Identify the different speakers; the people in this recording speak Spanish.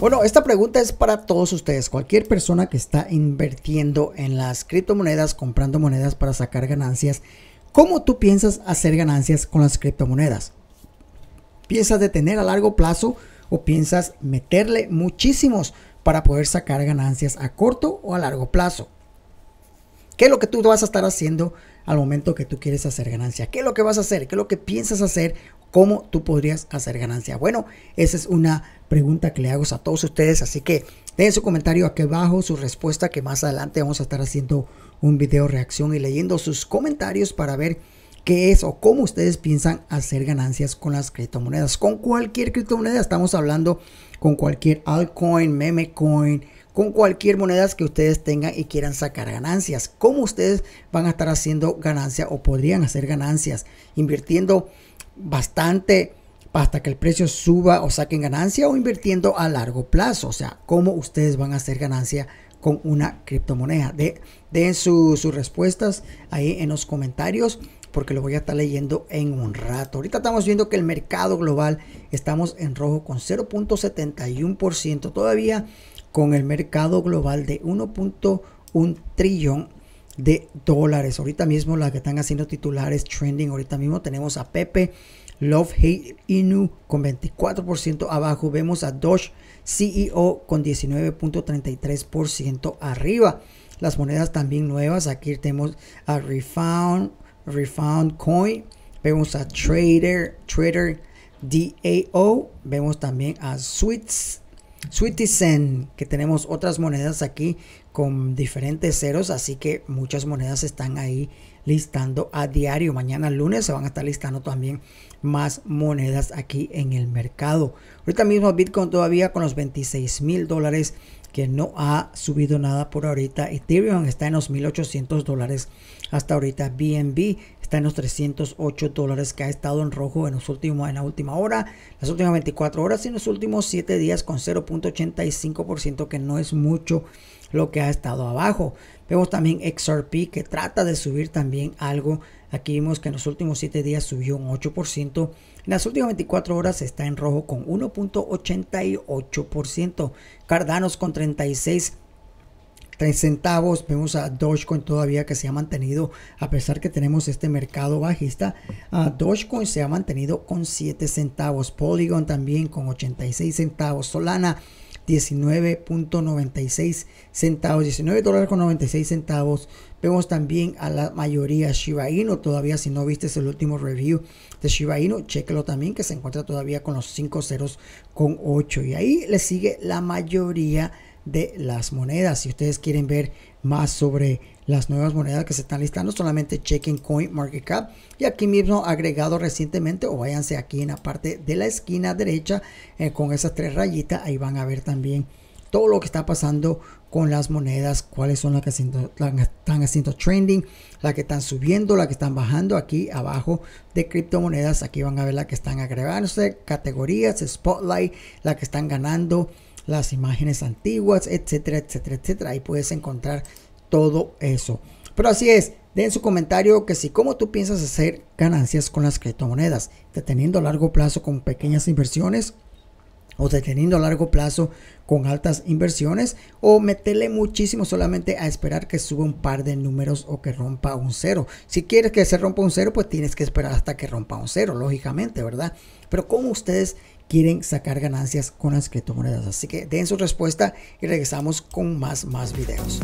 Speaker 1: Bueno, esta pregunta es para todos ustedes. Cualquier persona que está invirtiendo en las criptomonedas, comprando monedas para sacar ganancias, ¿cómo tú piensas hacer ganancias con las criptomonedas? ¿Piensas detener a largo plazo o piensas meterle muchísimos para poder sacar ganancias a corto o a largo plazo? ¿Qué es lo que tú vas a estar haciendo al momento que tú quieres hacer ganancia? ¿Qué es lo que vas a hacer? ¿Qué es lo que piensas hacer? ¿Cómo tú podrías hacer ganancia? Bueno, esa es una pregunta que le hago a todos ustedes, así que dejen su comentario aquí abajo, su respuesta, que más adelante vamos a estar haciendo un video reacción y leyendo sus comentarios para ver qué es o cómo ustedes piensan hacer ganancias con las criptomonedas. Con cualquier criptomoneda estamos hablando, con cualquier altcoin, meme coin, con cualquier moneda que ustedes tengan y quieran sacar ganancias. ¿Cómo ustedes van a estar haciendo ganancias o podrían hacer ganancias? Invirtiendo bastante hasta que el precio suba o saquen ganancia o invirtiendo a largo plazo. O sea, cómo ustedes van a hacer ganancia con una criptomoneda. De, den sus respuestas ahí en los comentarios porque lo voy a estar leyendo en un rato. Ahorita estamos viendo que el mercado global estamos en rojo con 0.71%. Todavía con el mercado global de 1.1 trillón de dólares. Ahorita mismo las que están haciendo titulares trending, ahorita mismo tenemos a Pepe, Love, Hate, Inu con 24% abajo. Vemos a Doge CEO con 19.33% arriba. Las monedas también nuevas, aquí tenemos a Refound, Refound Coin, vemos a Trader, Trader DAO, vemos también a Sweets, Sweetie Zen, que tenemos otras monedas aquí con diferentes ceros, así que muchas monedas están ahí listando a diario. Mañana lunes se van a estar listando también más monedas aquí en el mercado. Ahorita mismo Bitcoin todavía con los 26 mil dólares que no ha subido nada por ahorita. Ethereum está en los 1800 dólares hasta ahorita. BNB está en los 308 dólares que ha estado en rojo en, los últimos, en la última hora, las últimas 24 horas y en los últimos 7 días con 0.85% que no es mucho lo que ha estado abajo. Vemos también XRP que trata de subir también algo. Aquí vimos que en los últimos 7 días subió un 8%. En las últimas 24 horas está en rojo con 1.88%. Cardanos con 36 centavos. Vemos a Dogecoin todavía que se ha mantenido, a pesar que tenemos este mercado bajista. Dogecoin se ha mantenido con 7 centavos. Polygon también con 86 centavos. Solana 19.96 centavos, 19 dólares con 96 centavos. Vemos también a la mayoría Shiba Inu. Todavía si no viste el último review de Shiba Inu, chequelo también que se encuentra todavía con los 5 ceros con 8. Y ahí le sigue la mayoría de las monedas. Si ustedes quieren ver más sobre las nuevas monedas que se están listando. Solamente Coin Market Cap. y aquí mismo agregado recientemente o váyanse aquí en la parte de la esquina derecha eh, con esas tres rayitas. Ahí van a ver también todo lo que está pasando con las monedas, cuáles son las que están haciendo trending, las que están subiendo, las que están bajando aquí abajo de criptomonedas. Aquí van a ver las que están agregándose, categorías, spotlight, las que están ganando, las imágenes antiguas, etcétera, etcétera, etcétera. Ahí puedes encontrar todo eso. Pero así es, den su comentario que si cómo tú piensas hacer ganancias con las criptomonedas, deteniendo a largo plazo con pequeñas inversiones o deteniendo a largo plazo con altas inversiones o meterle muchísimo solamente a esperar que suba un par de números o que rompa un cero. Si quieres que se rompa un cero, pues tienes que esperar hasta que rompa un cero, lógicamente, ¿verdad? Pero ¿cómo ustedes quieren sacar ganancias con las criptomonedas? Así que den su respuesta y regresamos con más, más videos.